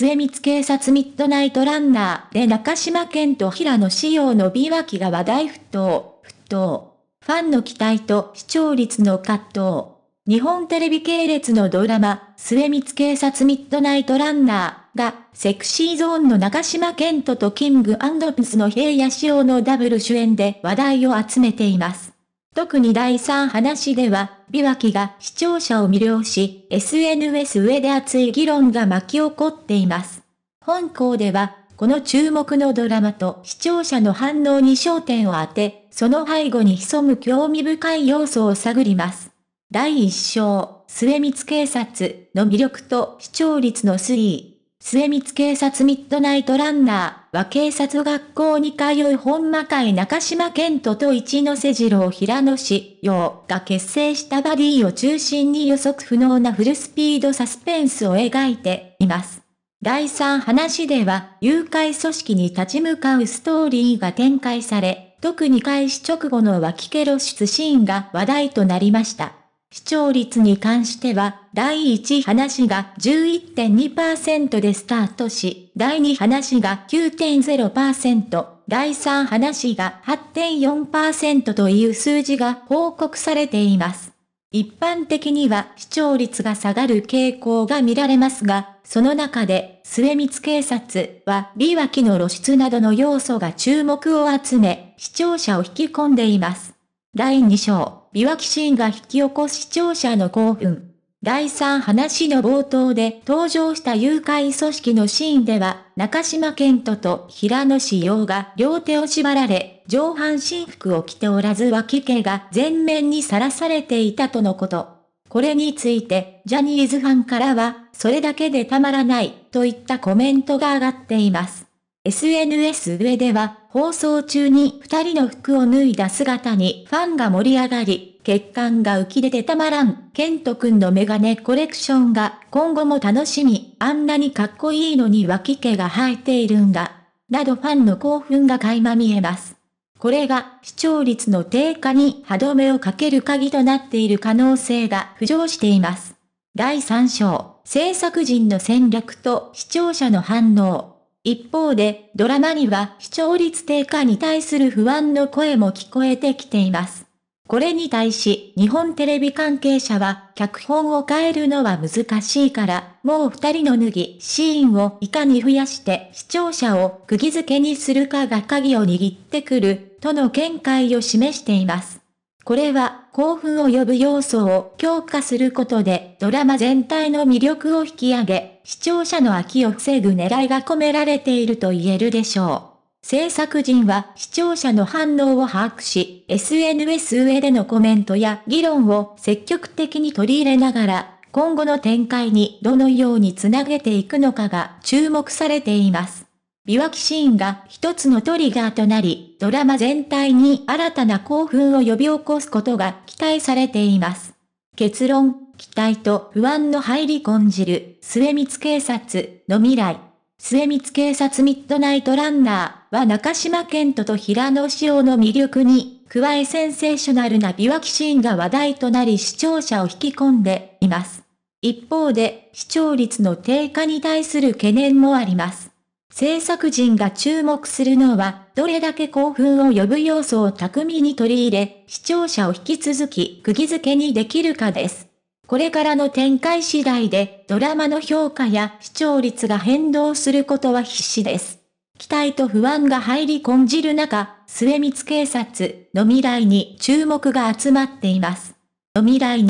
末光警察ミッドナイトランナーで中島健と平野仕様の美脇が話題沸騰、沸騰。ファンの期待と視聴率の葛藤。日本テレビ系列のドラマ、末光警察ミッドナイトランナーが、セクシーゾーンの中島健人とキングプスの平野仕様のダブル主演で話題を集めています。特に第3話では、美脇が視聴者を魅了し、SNS 上で熱い議論が巻き起こっています。本校では、この注目のドラマと視聴者の反応に焦点を当て、その背後に潜む興味深い要素を探ります。第1章、末光警察の魅力と視聴率の推移。末光警察ミッドナイトランナーは警察学校に通う本間会中島健人と一ノ瀬次郎平野氏陽が結成したバディを中心に予測不能なフルスピードサスペンスを描いています。第3話では誘拐組織に立ち向かうストーリーが展開され、特に開始直後の脇毛露出シーンが話題となりました。視聴率に関しては、第1話が11.2%でスタートし、第2話が9.0%、第3話が8.4%という数字が報告されています。一般的には視聴率が下がる傾向が見られますが、その中で、末光警察は、美脇の露出などの要素が注目を集め、視聴者を引き込んでいます。第2章。琵脇シーンが引き起こす視聴者の興奮。第3話の冒頭で登場した誘拐組織のシーンでは、中島健人と平野志陽が両手を縛られ、上半身服を着ておらず脇毛が全面にさらされていたとのこと。これについて、ジャニーズファンからは、それだけでたまらない、といったコメントが上がっています。SNS 上では放送中に二人の服を脱いだ姿にファンが盛り上がり、血管が浮き出てたまらん。ケント君のメガネコレクションが今後も楽しみ。あんなにかっこいいのに脇毛が生えているんだ。などファンの興奮が垣間見えます。これが視聴率の低下に歯止めをかける鍵となっている可能性が浮上しています。第3章、制作陣の戦略と視聴者の反応。一方で、ドラマには視聴率低下に対する不安の声も聞こえてきています。これに対し、日本テレビ関係者は、脚本を変えるのは難しいから、もう二人の脱ぎシーンをいかに増やして視聴者を釘付けにするかが鍵を握ってくる、との見解を示しています。これは興奮を呼ぶ要素を強化することでドラマ全体の魅力を引き上げ、視聴者の飽きを防ぐ狙いが込められていると言えるでしょう。制作陣は視聴者の反応を把握し、SNS 上でのコメントや議論を積極的に取り入れながら、今後の展開にどのようにつなげていくのかが注目されています。美脇シーンが一つのトリガーとなり、ドラマ全体に新たな興奮を呼び起こすことが期待されています。結論、期待と不安の入り込んじる、末光警察の未来。末光警察ミッドナイトランナーは中島健人と平野紫耀の魅力に、加えセンセーショナルな美脇シーンが話題となり視聴者を引き込んでいます。一方で、視聴率の低下に対する懸念もあります。制作陣が注目するのは、どれだけ興奮を呼ぶ要素を巧みに取り入れ、視聴者を引き続き釘付けにできるかです。これからの展開次第で、ドラマの評価や視聴率が変動することは必至です。期待と不安が入り込んじる中、末光警察の未来に注目が集まっています。の未来に